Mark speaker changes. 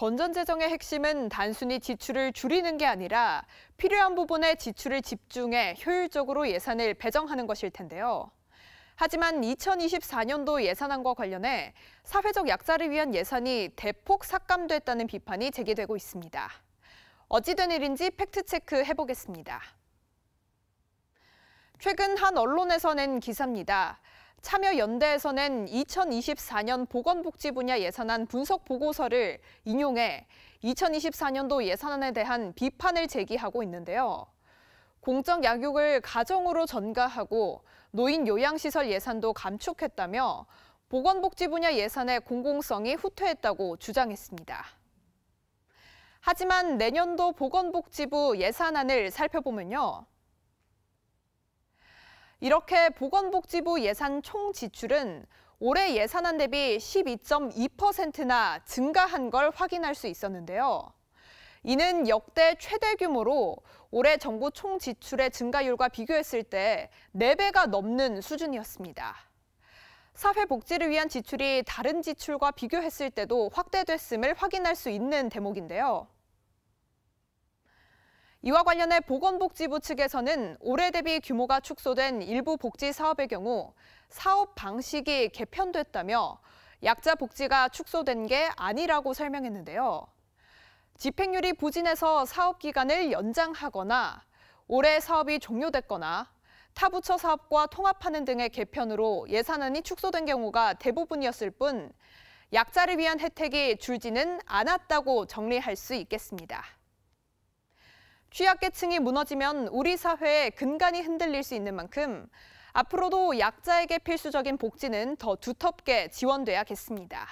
Speaker 1: 건전 재정의 핵심은 단순히 지출을 줄이는 게 아니라 필요한 부분에 지출을 집중해 효율적으로 예산을 배정하는 것일 텐데요. 하지만 2024년도 예산안과 관련해 사회적 약자를 위한 예산이 대폭 삭감됐다는 비판이 제기되고 있습니다. 어찌된 일인지 팩트체크 해보겠습니다. 최근 한 언론에서 낸 기사입니다. 참여연대에서 는 2024년 보건복지 분야 예산안 분석 보고서를 인용해 2024년도 예산안에 대한 비판을 제기하고 있는데요. 공적 약육을 가정으로 전가하고 노인 요양시설 예산도 감축했다며 보건복지 분야 예산의 공공성이 후퇴했다고 주장했습니다. 하지만 내년도 보건복지부 예산안을 살펴보면요. 이렇게 보건복지부 예산 총 지출은 올해 예산안 대비 12.2%나 증가한 걸 확인할 수 있었는데요. 이는 역대 최대 규모로 올해 정부 총 지출의 증가율과 비교했을 때 4배가 넘는 수준이었습니다. 사회복지를 위한 지출이 다른 지출과 비교했을 때도 확대됐음을 확인할 수 있는 대목인데요. 이와 관련해 보건복지부 측에서는 올해 대비 규모가 축소된 일부 복지 사업의 경우 사업 방식이 개편됐다며 약자 복지가 축소된 게 아니라고 설명했는데요. 집행률이 부진해서 사업 기간을 연장하거나 올해 사업이 종료됐거나 타 부처 사업과 통합하는 등의 개편으로 예산안이 축소된 경우가 대부분이었을 뿐 약자를 위한 혜택이 줄지는 않았다고 정리할 수 있겠습니다. 취약계층이 무너지면 우리 사회에 근간이 흔들릴 수 있는 만큼 앞으로도 약자에게 필수적인 복지는 더 두텁게 지원돼야겠습니다.